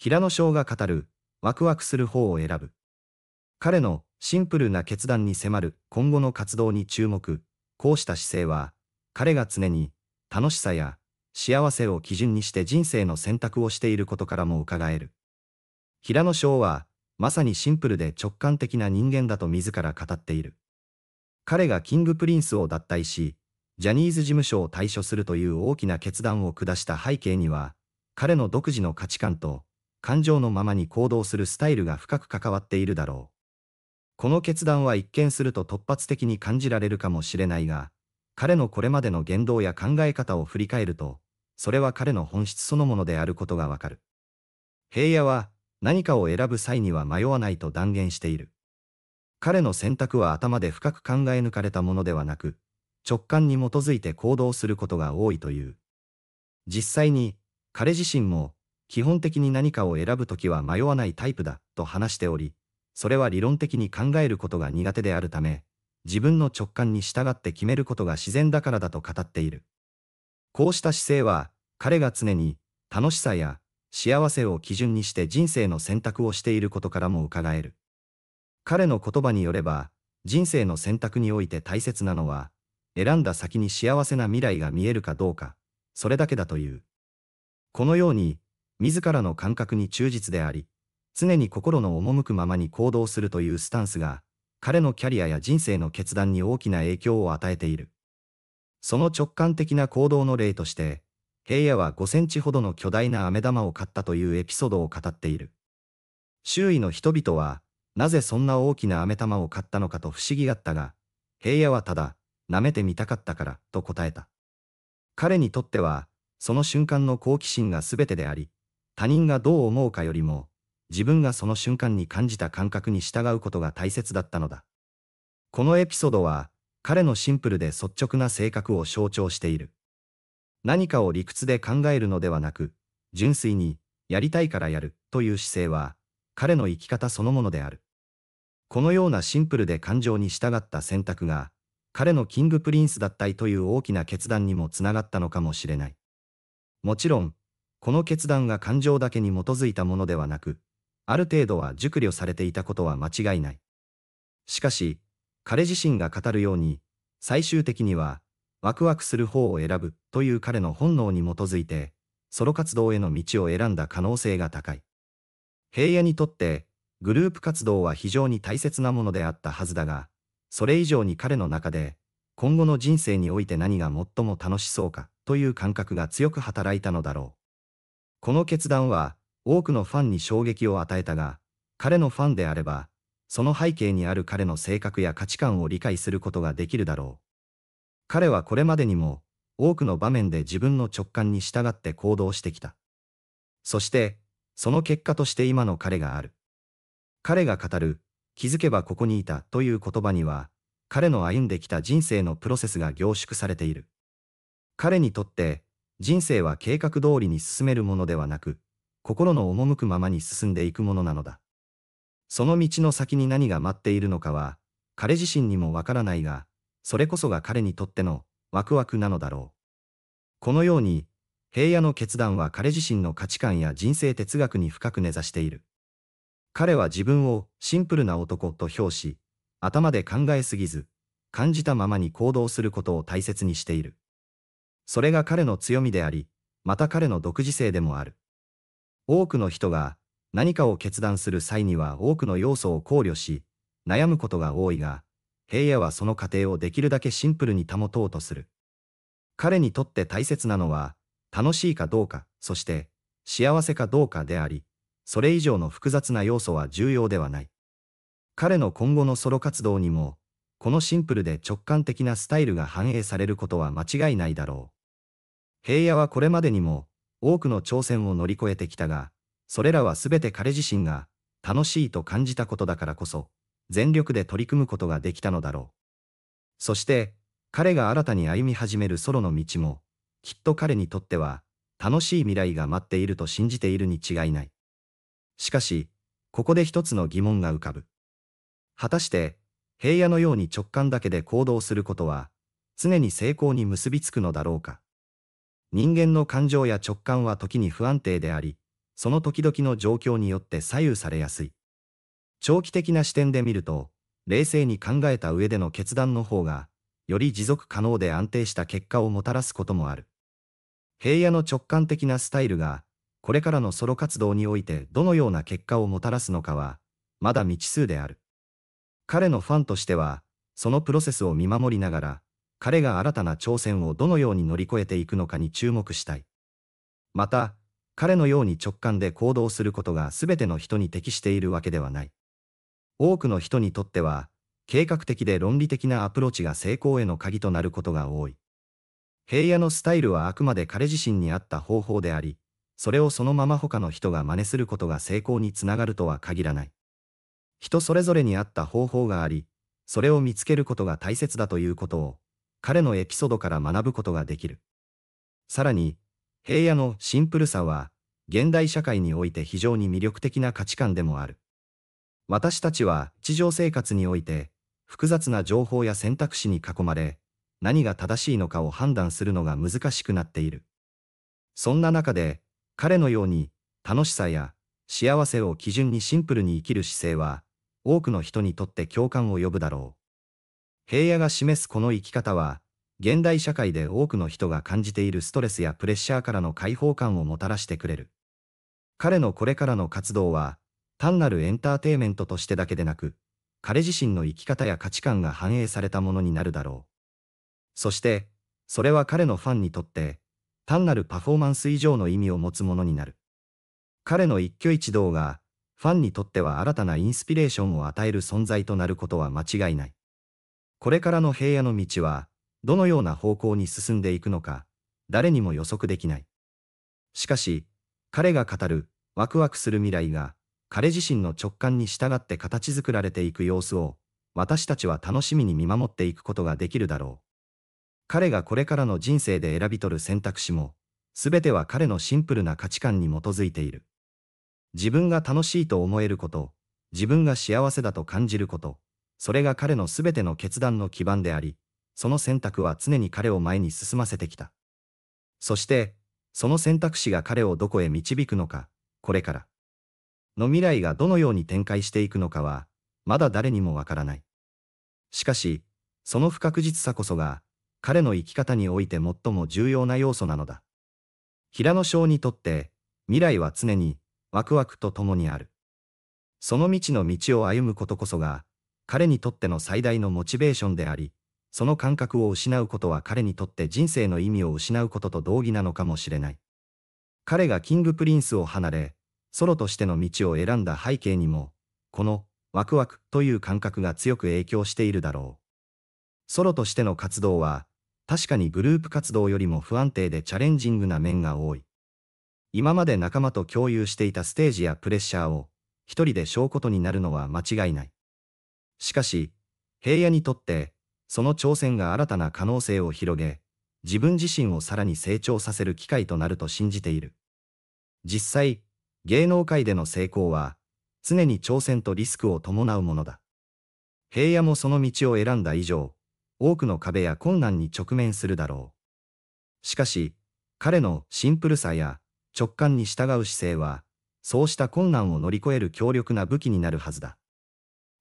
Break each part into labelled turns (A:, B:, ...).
A: 平野翔が語る、ワクワクする方を選ぶ。彼のシンプルな決断に迫る今後の活動に注目。こうした姿勢は、彼が常に楽しさや幸せを基準にして人生の選択をしていることからも伺える。平野翔は、まさにシンプルで直感的な人間だと自ら語っている。彼がキングプリンスを脱退し、ジャニーズ事務所を退所するという大きな決断を下した背景には、彼の独自の価値観と感情のままに行動するスタイルが深く関わっているだろう。この決断は一見すると突発的に感じられるかもしれないが、彼のこれまでの言動や考え方を振り返ると、それは彼の本質そのものであることがわかる。平野は何かを選ぶ際には迷わないと断言している。彼の選択は頭で深く考え抜かれたものではなく、直感に基づいて行動することが多いという。実際に、彼自身も基本的に何かを選ぶときは迷わないタイプだと話しており、それは理論的に考えることが苦手であるため、自分の直感に従って決めることが自然だからだと語っている。こうした姿勢は、彼が常に楽しさや幸せを基準にして人生の選択をしていることからも伺える。彼の言葉によれば、人生の選択において大切なのは、選んだ先に幸せな未来が見えるかどうか、それだけだという。このように、自らの感覚に忠実であり、常に心の赴くままに行動するというスタンスが、彼のキャリアや人生の決断に大きな影響を与えている。その直感的な行動の例として、平野は5センチほどの巨大な飴玉を買ったというエピソードを語っている。周囲の人々は、なぜそんな大きな飴玉を買ったのかと不思議がったが、平野はただ、舐めてみたかったから、と答えた。彼にとっては、その瞬間の好奇心が全てであり、他人がどう思うかよりも、自分がその瞬間に感じた感覚に従うことが大切だったのだ。このエピソードは、彼のシンプルで率直な性格を象徴している。何かを理屈で考えるのではなく、純粋に、やりたいからやるという姿勢は、彼の生き方そのものである。このようなシンプルで感情に従った選択が、彼のキングプリンス脱退という大きな決断にもつながったのかもしれない。もちろん、この決断が感情だけに基づいたものではなく、ある程度は熟慮されていたことは間違いない。しかし、彼自身が語るように、最終的には、ワクワクする方を選ぶという彼の本能に基づいて、ソロ活動への道を選んだ可能性が高い。平野にとって、グループ活動は非常に大切なものであったはずだが、それ以上に彼の中で、今後の人生において何が最も楽しそうかという感覚が強く働いたのだろう。この決断は多くのファンに衝撃を与えたが、彼のファンであれば、その背景にある彼の性格や価値観を理解することができるだろう。彼はこれまでにも多くの場面で自分の直感に従って行動してきた。そして、その結果として今の彼がある。彼が語る、気づけばここにいたという言葉には、彼の歩んできた人生のプロセスが凝縮されている。彼にとって、人生は計画通りに進めるものではなく、心の赴くままに進んでいくものなのだ。その道の先に何が待っているのかは、彼自身にもわからないが、それこそが彼にとってのワクワクなのだろう。このように、平野の決断は彼自身の価値観や人生哲学に深く根ざしている。彼は自分をシンプルな男と評し、頭で考えすぎず、感じたままに行動することを大切にしている。それが彼の強みであり、また彼の独自性でもある。多くの人が何かを決断する際には多くの要素を考慮し、悩むことが多いが、平野はその過程をできるだけシンプルに保とうとする。彼にとって大切なのは、楽しいかどうか、そして幸せかどうかであり、それ以上の複雑な要素は重要ではない。彼の今後のソロ活動にも、このシンプルで直感的なスタイルが反映されることは間違いないだろう。平野はこれまでにも多くの挑戦を乗り越えてきたが、それらは全て彼自身が楽しいと感じたことだからこそ、全力で取り組むことができたのだろう。そして、彼が新たに歩み始めるソロの道も、きっと彼にとっては、楽しい未来が待っていると信じているに違いない。しかし、ここで一つの疑問が浮かぶ。果たして、平野のように直感だけで行動することは、常に成功に結びつくのだろうか。人間の感情や直感は時に不安定であり、その時々の状況によって左右されやすい。長期的な視点で見ると、冷静に考えた上での決断の方が、より持続可能で安定した結果をもたらすこともある。平野の直感的なスタイルが、これからのソロ活動においてどのような結果をもたらすのかは、まだ未知数である。彼のファンとしては、そのプロセスを見守りながら、彼が新たな挑戦をどのように乗り越えていくのかに注目したい。また、彼のように直感で行動することが全ての人に適しているわけではない。多くの人にとっては、計画的で論理的なアプローチが成功への鍵となることが多い。平野のスタイルはあくまで彼自身に合った方法であり、それをそのまま他の人が真似することが成功につながるとは限らない。人それぞれに合った方法があり、それを見つけることが大切だということを彼のエピソードから学ぶことができる。さらに、平野のシンプルさは、現代社会において非常に魅力的な価値観でもある。私たちは日常生活において、複雑な情報や選択肢に囲まれ、何が正しいのかを判断するのが難しくなっている。そんな中で、彼のように、楽しさや幸せを基準にシンプルに生きる姿勢は、多くの人にとって共感を呼ぶだろう。平野が示すこの生き方は、現代社会で多くの人が感じているストレスやプレッシャーからの解放感をもたらしてくれる。彼のこれからの活動は、単なるエンターテイメントとしてだけでなく、彼自身の生き方や価値観が反映されたものになるだろう。そして、それは彼のファンにとって、単なるパフォーマンス以上の意味を持つものになる。彼の一挙一動が、ファンにとっては新たなインスピレーションを与える存在となることは間違いない。これからの平野の道は、どのような方向に進んでいくのか、誰にも予測できない。しかし、彼が語る、ワクワクする未来が、彼自身の直感に従って形作られていく様子を、私たちは楽しみに見守っていくことができるだろう。彼がこれからの人生で選び取る選択肢も、すべては彼のシンプルな価値観に基づいている。自分が楽しいと思えること、自分が幸せだと感じること、それが彼のすべての決断の基盤であり、その選択は常に彼を前に進ませてきた。そして、その選択肢が彼をどこへ導くのか、これから。の未来がどのように展開していくのかは、まだ誰にもわからない。しかし、その不確実さこそが、彼の生き方において最も重要な要素なのだ。平野翔にとって、未来は常に、ワクワクと共にある。その未知の道を歩むことこそが、彼にとっての最大のモチベーションであり、その感覚を失うことは彼にとって人生の意味を失うことと同義なのかもしれない。彼がキングプリンスを離れ、ソロとしての道を選んだ背景にも、このワクワクという感覚が強く影響しているだろう。ソロとしての活動は、確かにグループ活動よりも不安定でチャレンジングな面が多い。今まで仲間と共有していたステージやプレッシャーを、一人で背負うことになるのは間違いない。しかし、平野にとって、その挑戦が新たな可能性を広げ、自分自身をさらに成長させる機会となると信じている。実際、芸能界での成功は、常に挑戦とリスクを伴うものだ。平野もその道を選んだ以上、多くの壁や困難に直面するだろう。しかし、彼のシンプルさや直感に従う姿勢は、そうした困難を乗り越える強力な武器になるはずだ。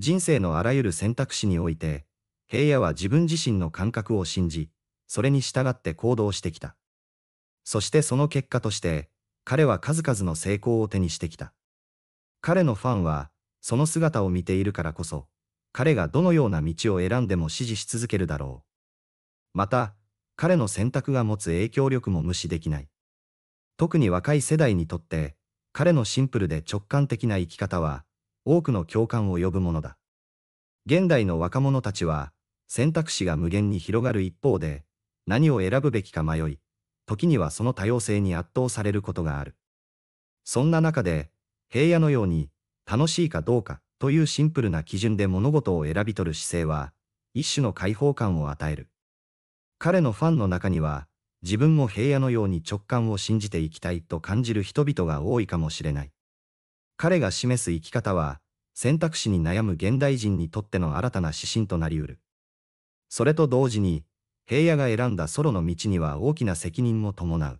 A: 人生のあらゆる選択肢において、平野は自分自身の感覚を信じ、それに従って行動してきた。そしてその結果として、彼は数々の成功を手にしてきた。彼のファンは、その姿を見ているからこそ、彼がどのような道を選んでも支持し続けるだろう。また、彼の選択が持つ影響力も無視できない。特に若い世代にとって、彼のシンプルで直感的な生き方は、多くの共感を呼ぶものだ。現代の若者たちは、選択肢が無限に広がる一方で、何を選ぶべきか迷い、時にはその多様性に圧倒されることがある。そんな中で、平野のように、楽しいかどうかというシンプルな基準で物事を選び取る姿勢は、一種の解放感を与える。彼のファンの中には、自分も平野のように直感を信じていきたいと感じる人々が多いかもしれない。彼が示す生き方は、選択肢に悩む現代人にとっての新たな指針となり得る。それと同時に、平野が選んだソロの道には大きな責任も伴う。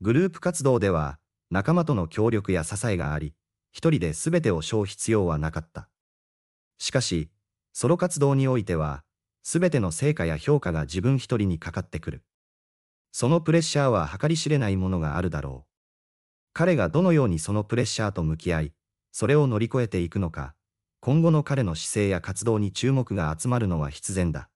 A: グループ活動では、仲間との協力や支えがあり、一人で全てを背負う必要はなかった。しかし、ソロ活動においては、全ての成果や評価が自分一人にかかってくる。そのプレッシャーは計り知れないものがあるだろう。彼がどのようにそのプレッシャーと向き合い、それを乗り越えていくのか、今後の彼の姿勢や活動に注目が集まるのは必然だ。